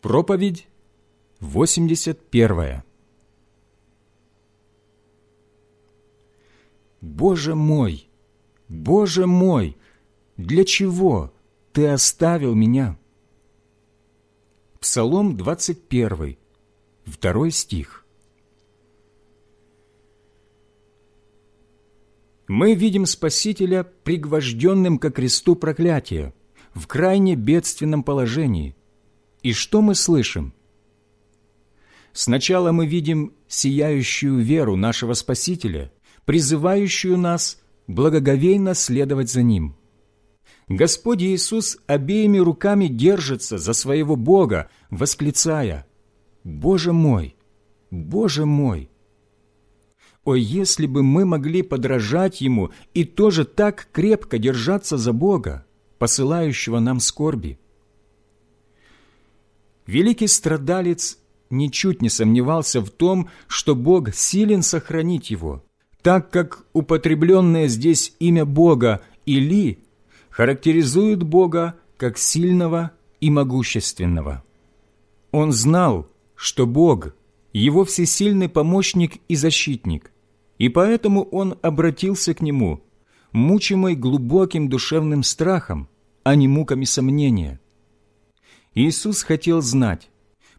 Проповедь 81. Боже мой, Боже мой, для чего Ты оставил меня? Псалом 21, второй стих. Мы видим Спасителя, пригвожденным ко кресту проклятия, в крайне бедственном положении, и что мы слышим? Сначала мы видим сияющую веру нашего Спасителя, призывающую нас благоговейно следовать за Ним. Господь Иисус обеими руками держится за своего Бога, восклицая «Боже мой! Боже мой!» О, если бы мы могли подражать Ему и тоже так крепко держаться за Бога, посылающего нам скорби! Великий страдалец ничуть не сомневался в том, что Бог силен сохранить его, так как употребленное здесь имя Бога «Или» характеризует Бога как сильного и могущественного. Он знал, что Бог – его всесильный помощник и защитник, и поэтому он обратился к нему, мучимый глубоким душевным страхом, а не муками сомнения – Иисус хотел знать,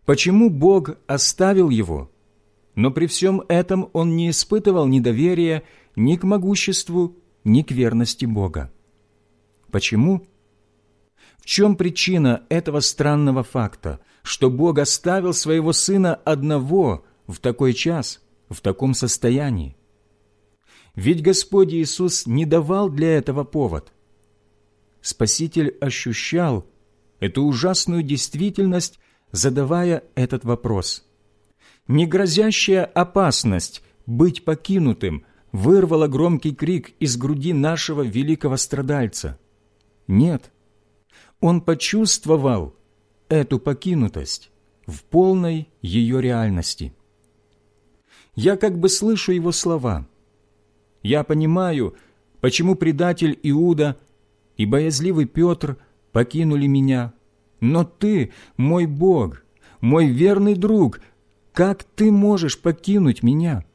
почему Бог оставил его, но при всем этом он не испытывал недоверия ни к могуществу, ни к верности Бога. Почему? В чем причина этого странного факта, что Бог оставил своего Сына одного в такой час, в таком состоянии? Ведь Господь Иисус не давал для этого повод. Спаситель ощущал, эту ужасную действительность, задавая этот вопрос. Негрозящая опасность быть покинутым вырвала громкий крик из груди нашего великого страдальца. Нет, он почувствовал эту покинутость в полной ее реальности. Я как бы слышу его слова. Я понимаю, почему предатель Иуда и боязливый Петр – покинули меня. Но Ты, мой Бог, мой верный друг, как Ты можешь покинуть меня?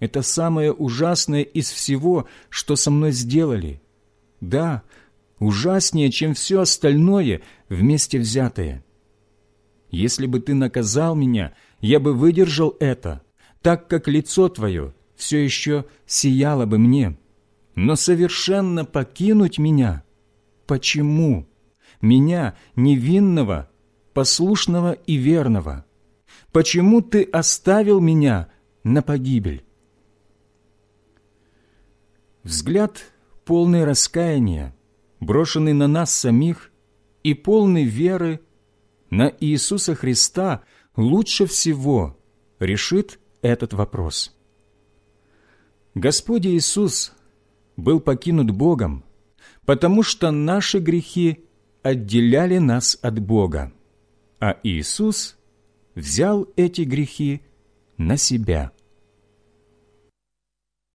Это самое ужасное из всего, что со мной сделали. Да, ужаснее, чем все остальное вместе взятое. Если бы Ты наказал меня, я бы выдержал это, так как лицо Твое все еще сияло бы мне. Но совершенно покинуть меня — Почему? Меня, невинного, послушного и верного. Почему ты оставил меня на погибель? Взгляд, полный раскаяния, брошенный на нас самих и полный веры на Иисуса Христа, лучше всего решит этот вопрос. Господь Иисус был покинут Богом, потому что наши грехи отделяли нас от Бога, а Иисус взял эти грехи на Себя –